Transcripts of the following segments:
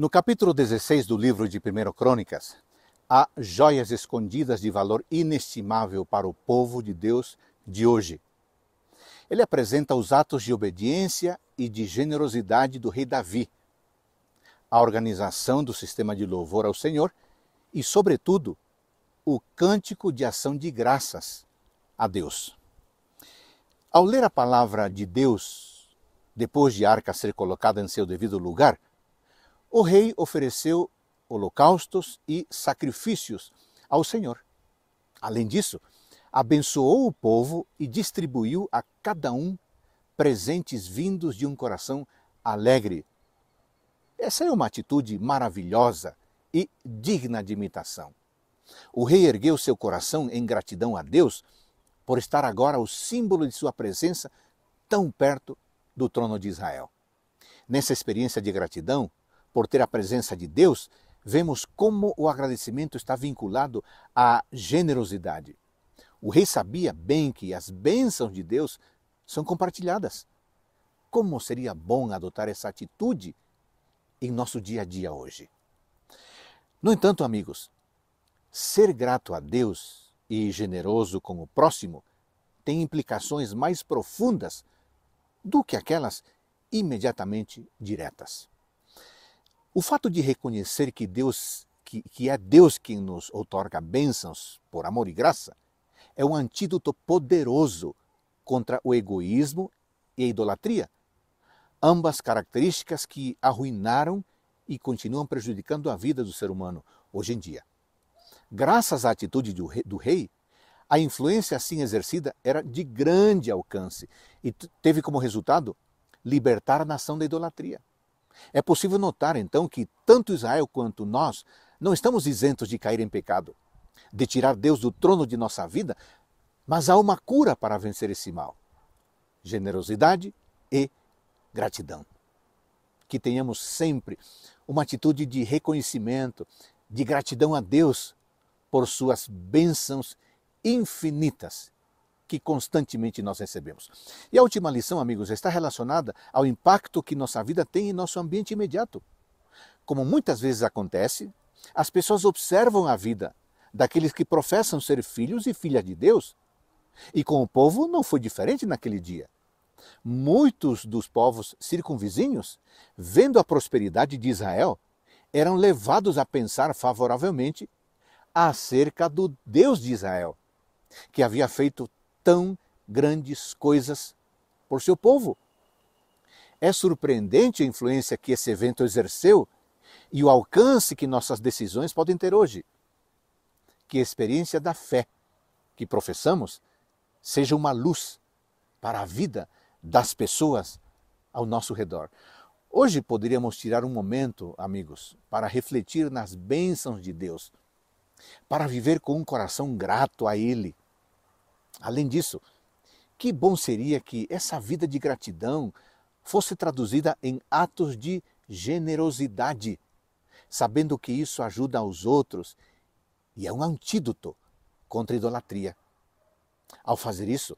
No capítulo 16 do livro de 1 Crônicas, há joias escondidas de valor inestimável para o povo de Deus de hoje. Ele apresenta os atos de obediência e de generosidade do rei Davi, a organização do sistema de louvor ao Senhor e, sobretudo, o cântico de ação de graças a Deus. Ao ler a palavra de Deus, depois de a arca ser colocada em seu devido lugar, o rei ofereceu holocaustos e sacrifícios ao Senhor. Além disso, abençoou o povo e distribuiu a cada um presentes vindos de um coração alegre. Essa é uma atitude maravilhosa e digna de imitação. O rei ergueu seu coração em gratidão a Deus por estar agora o símbolo de sua presença tão perto do trono de Israel. Nessa experiência de gratidão, por ter a presença de Deus, vemos como o agradecimento está vinculado à generosidade. O rei sabia bem que as bênçãos de Deus são compartilhadas. Como seria bom adotar essa atitude em nosso dia a dia hoje? No entanto, amigos, ser grato a Deus e generoso com o próximo tem implicações mais profundas do que aquelas imediatamente diretas. O fato de reconhecer que Deus, que, que é Deus quem nos outorga bênçãos por amor e graça, é um antídoto poderoso contra o egoísmo e a idolatria, ambas características que arruinaram e continuam prejudicando a vida do ser humano hoje em dia. Graças à atitude do rei, a influência assim exercida era de grande alcance e teve como resultado libertar a nação da idolatria. É possível notar então que tanto Israel quanto nós não estamos isentos de cair em pecado, de tirar Deus do trono de nossa vida, mas há uma cura para vencer esse mal: generosidade e gratidão. Que tenhamos sempre uma atitude de reconhecimento, de gratidão a Deus por suas bênçãos infinitas que constantemente nós recebemos. E a última lição, amigos, está relacionada ao impacto que nossa vida tem em nosso ambiente imediato. Como muitas vezes acontece, as pessoas observam a vida daqueles que professam ser filhos e filhas de Deus. E com o povo não foi diferente naquele dia. Muitos dos povos circunvizinhos, vendo a prosperidade de Israel, eram levados a pensar favoravelmente acerca do Deus de Israel, que havia feito tão grandes coisas por seu povo. É surpreendente a influência que esse evento exerceu e o alcance que nossas decisões podem ter hoje. Que a experiência da fé que professamos seja uma luz para a vida das pessoas ao nosso redor. Hoje poderíamos tirar um momento, amigos, para refletir nas bênçãos de Deus, para viver com um coração grato a Ele, Além disso, que bom seria que essa vida de gratidão fosse traduzida em atos de generosidade, sabendo que isso ajuda aos outros e é um antídoto contra a idolatria. Ao fazer isso,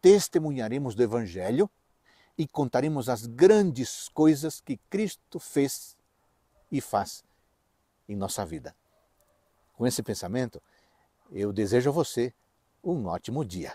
testemunharemos do Evangelho e contaremos as grandes coisas que Cristo fez e faz em nossa vida. Com esse pensamento, eu desejo a você um ótimo dia.